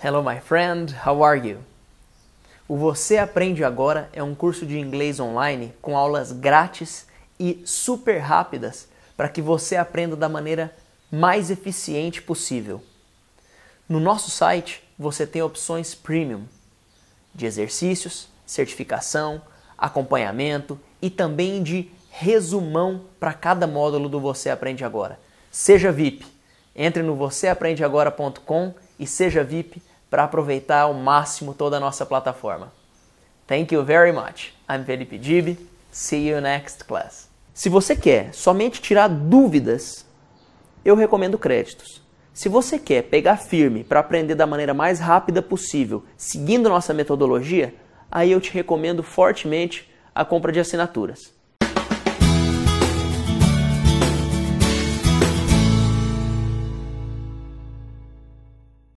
Hello, my friend, how are you? O Você Aprende Agora é um curso de inglês online com aulas grátis e super rápidas para que você aprenda da maneira mais eficiente possível. No nosso site você tem opções premium de exercícios, certificação, acompanhamento e também de resumão para cada módulo do Você Aprende Agora. Seja VIP. Entre no vocêaprendeagora.com e seja VIP para aproveitar ao máximo toda a nossa plataforma. Thank you very much. I'm Felipe Dib. See you next class. Se você quer somente tirar dúvidas, eu recomendo créditos. Se você quer pegar firme para aprender da maneira mais rápida possível, seguindo nossa metodologia, aí eu te recomendo fortemente a compra de assinaturas.